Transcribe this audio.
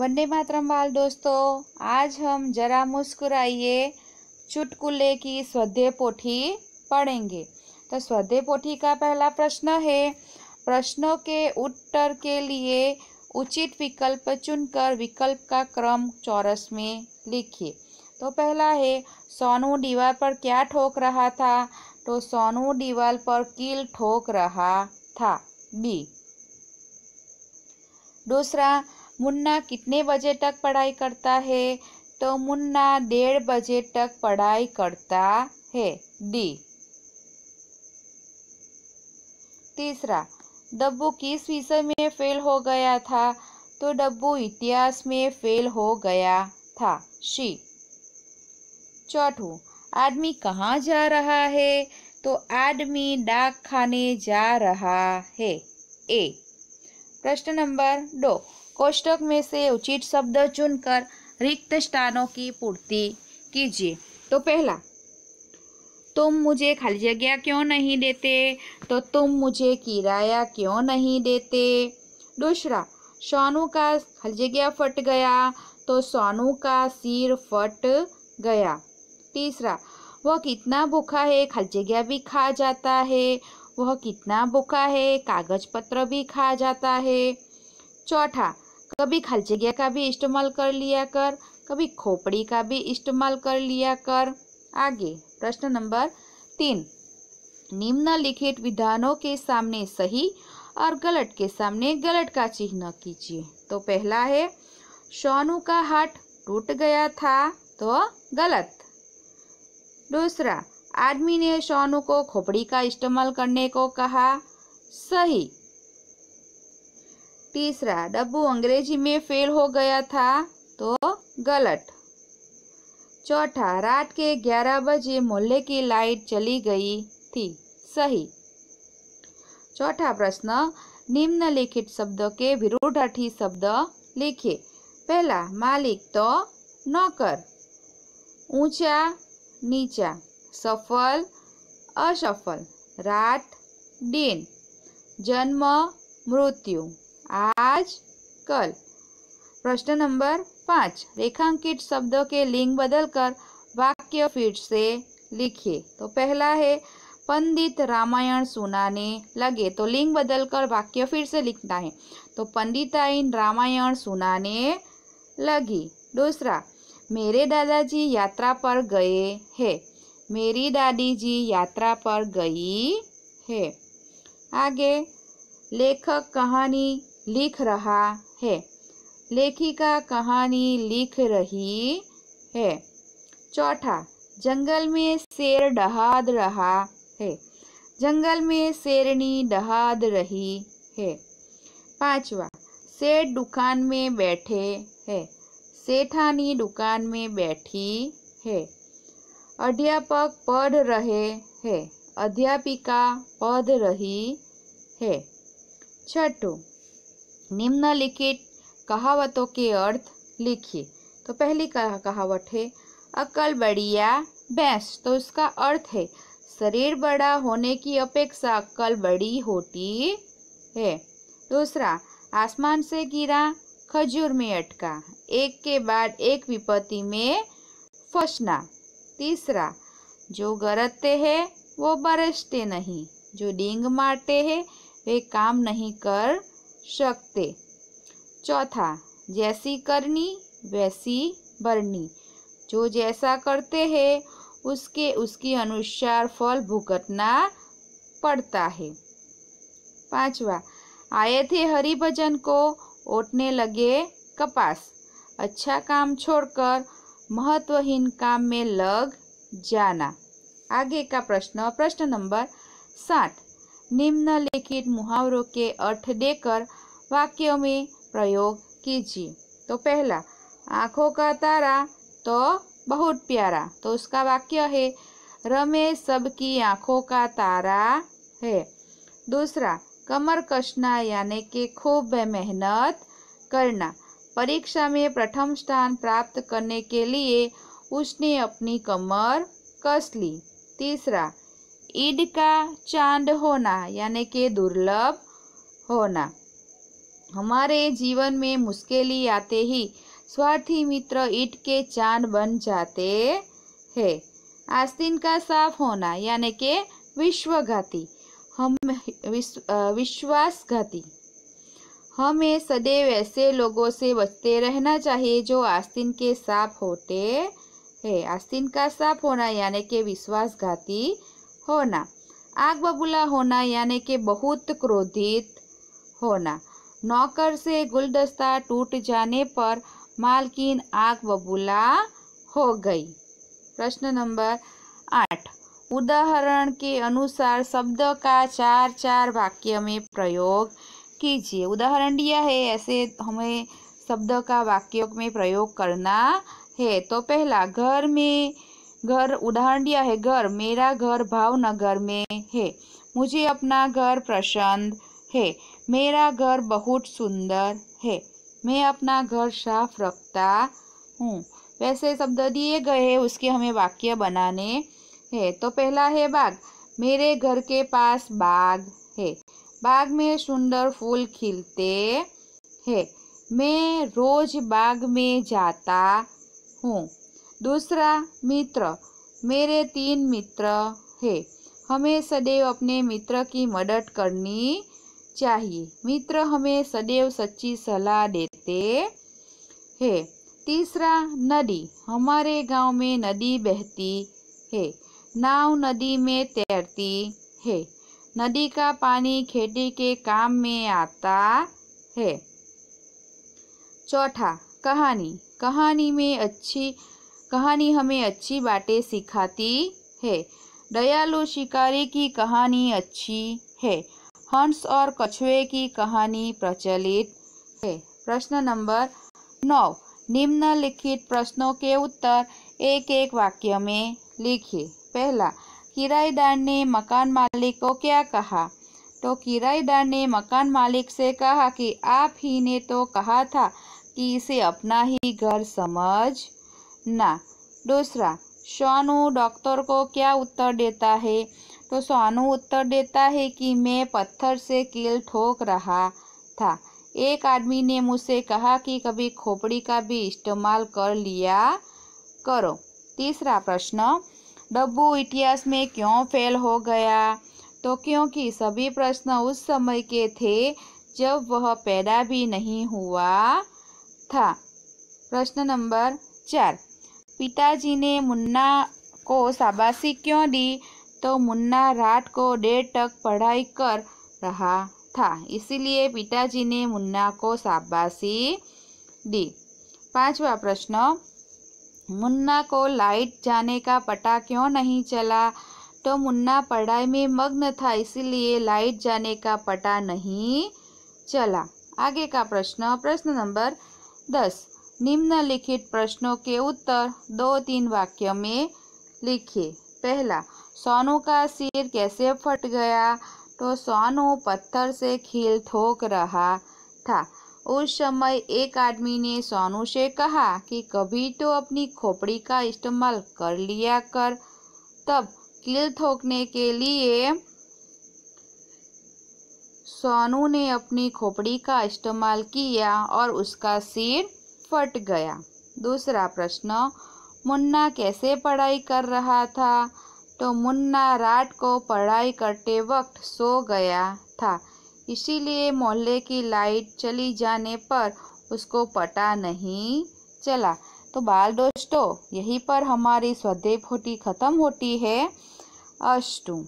वंदे मातरम बाल दोस्तों आज हम जरा मुस्कुराइए चुटकुले की स्वदेह पोथी पढ़ेंगे तो स्वदेह पोथी का पहला प्रश्न है प्रश्नों के उत्तर के लिए उचित विकल्प चुनकर विकल्प का क्रम चौरस में लिखिए तो पहला है सोनू दीवार पर क्या ठोक रहा था तो सोनू दीवार पर कील ठोक रहा था बी दूसरा मुन्ना कितने बजे तक पढ़ाई करता है तो मुन्ना डेढ़ बजे तक पढ़ाई करता है डी तीसरा डब्बू किस विषय में फेल हो गया था तो डब्बू इतिहास में फेल हो गया था सी चौथू आदमी कहाँ जा रहा है तो आदमी डाक खाने जा रहा है ए प्रश्न नंबर दो कोष्टक में से उचित शब्द चुनकर रिक्त स्थानों की पूर्ति कीजिए तो पहला तुम मुझे खाली जगह क्यों नहीं देते तो तुम मुझे किराया क्यों नहीं देते दूसरा सोनू का खाली जगह फट गया तो सोनू का सिर फट गया तीसरा वह कितना भूखा है खाली जगह भी खा जाता है वह कितना भूखा है कागज पत्र भी खा जाता है चौथा कभी खालचगिया का भी इस्तेमाल कर लिया कर कभी खोपड़ी का भी इस्तेमाल कर लिया कर आगे प्रश्न नंबर तीन निम्नलिखित विधानों के सामने सही और गलत के सामने गलत का चिन्ह कीजिए तो पहला है सोनू का हाथ टूट गया था तो गलत दूसरा आदमी ने सोनू को खोपड़ी का इस्तेमाल करने को कहा सही तीसरा डब्बू अंग्रेजी में फेल हो गया था तो गलत चौथा रात के ग्यारह बजे मोहल्ले की लाइट चली गई थी सही चौथा प्रश्न निम्नलिखित शब्दों के विरोधार्थी शब्द लिखे पहला मालिक तो नौकर ऊंचा नीचा सफल असफल रात दिन जन्म मृत्यु आज कल प्रश्न नंबर पाँच रेखांकित शब्दों के लिंग बदलकर वाक्य फिर से लिखिए तो पहला है पंडित रामायण सुनाने लगे तो लिंग बदलकर वाक्य फिर से लिखना है तो पंडिताइन रामायण सुनाने लगी दूसरा मेरे दादाजी यात्रा पर गए हैं मेरी दादी जी यात्रा पर गई है आगे लेखक कहानी लिख रहा है लेखिका कहानी लिख रही है चौथा जंगल में शेर डहाद रहा है जंगल में शेरनी डहाद रही है पांचवा सेठ दुकान में बैठे है सेठानी दुकान में बैठी है अध्यापक पढ़ रहे है अध्यापिका पढ़ रही है छठो निम्नलिखित कहावतों के अर्थ लिखिए तो पहली कहावत है अकल बढ़िया भैंस तो इसका अर्थ है शरीर बड़ा होने की अपेक्षा अक्ल बड़ी होती है दूसरा आसमान से गिरा खजूर में अटका एक के बाद एक विपत्ति में फंसना तीसरा जो गरजते हैं वो बरसते नहीं जो डींग मारते हैं वे काम नहीं कर सकते चौथा जैसी करनी वैसी बरनी जो जैसा करते हैं उसके उसके अनुसार फल भुगतना पड़ता है पांचवा आए थे भजन को ओटने लगे कपास अच्छा काम छोड़कर महत्वहीन काम में लग जाना आगे का प्रश्न प्रश्न नंबर साठ निम्नलिखित मुहावरों के अर्थ देकर वाक्यों में प्रयोग कीजिए तो पहला आँखों का तारा तो बहुत प्यारा तो उसका वाक्य है रमेश सबकी आँखों का तारा है दूसरा कमर कसना यानी कि खूब मेहनत करना परीक्षा में प्रथम स्थान प्राप्त करने के लिए उसने अपनी कमर कस ली तीसरा ईद का चांद होना यानी कि दुर्लभ होना हमारे जीवन में मुश्किली आते ही स्वार्थी मित्र ईट के चांद बन जाते हैं आस्तीन का साफ होना यानी कि विश्वघाती हम विश्व, विश्वासघाती हमें सदैव ऐसे लोगों से बचते रहना चाहिए जो आस्तीन के साफ होते हैं आस्तीन का साफ होना यानी कि विश्वासघाती होना आग बबूला होना यानी कि बहुत क्रोधित होना नौकर से गुलदस्ता टूट जाने पर मालकिन आग बबूला हो गई प्रश्न नंबर आठ उदाहरण के अनुसार शब्द का चार चार वाक्य में प्रयोग कीजिए उदाहरण दिया है ऐसे हमें शब्द का वाक्यों में प्रयोग करना है तो पहला घर में घर उदाहरण दिया है घर मेरा घर भावनगर में है मुझे अपना घर पसंद है मेरा घर बहुत सुंदर है मैं अपना घर साफ रखता हूँ वैसे शब्द दिए गए हैं उसके हमें वाक्य बनाने हैं तो पहला है बाग मेरे घर के पास बाग है बाग में सुंदर फूल खिलते हैं मैं रोज बाग में जाता हूँ दूसरा मित्र मेरे तीन मित्र है हमें सदैव अपने मित्र की मदद करनी चाहिए मित्र हमें सदैव सच्ची सलाह देते हैं तीसरा नदी हमारे गांव में नदी बहती है नाव नदी में तैरती है नदी का पानी खेती के काम में आता है चौथा कहानी कहानी में अच्छी कहानी हमें अच्छी बातें सिखाती है दयालु शिकारी की कहानी अच्छी है हंस और कछुए की कहानी प्रचलित है प्रश्न नंबर नौ निम्नलिखित प्रश्नों के उत्तर एक एक वाक्य में लिखिए पहला किराएदार ने मकान मालिक को क्या कहा तो किराएदार ने मकान मालिक से कहा कि आप ही ने तो कहा था कि इसे अपना ही घर समझ ना दूसरा सोनू डॉक्टर को क्या उत्तर देता है तो सोनू उत्तर देता है कि मैं पत्थर से कील ठोक रहा था एक आदमी ने मुझसे कहा कि कभी खोपड़ी का भी इस्तेमाल कर लिया करो तीसरा प्रश्न डब्बू इतिहास में क्यों फेल हो गया तो क्योंकि सभी प्रश्न उस समय के थे जब वह पैदा भी नहीं हुआ था प्रश्न नंबर चार पिताजी ने मुन्ना को शाबाशी क्यों दी तो मुन्ना रात को देर तक पढ़ाई कर रहा था इसीलिए पिताजी ने मुन्ना को शाबाशी दी पांचवा प्रश्न मुन्ना को लाइट जाने का पता क्यों नहीं चला तो मुन्ना पढ़ाई में मग्न था इसीलिए लाइट जाने का पता नहीं चला आगे का प्रश्न प्रश्न नंबर दस निम्नलिखित प्रश्नों के उत्तर दो तीन वाक्यों में लिखिए पहला सोनू का सिर कैसे फट गया तो सोनू पत्थर से खेल ठोक रहा था उस समय एक आदमी ने सोनू से कहा कि कभी तो अपनी खोपड़ी का इस्तेमाल कर लिया कर तब कील ठोकने के लिए सोनू ने अपनी खोपड़ी का इस्तेमाल किया और उसका सिर फट गया दूसरा प्रश्न मुन्ना कैसे पढ़ाई कर रहा था तो मुन्ना रात को पढ़ाई करते वक्त सो गया था इसीलिए मोहल्ले की लाइट चली जाने पर उसको पता नहीं चला तो बाल दोस्तों यहीं पर हमारी स्वदेव होटी ख़त्म होती है अष्टू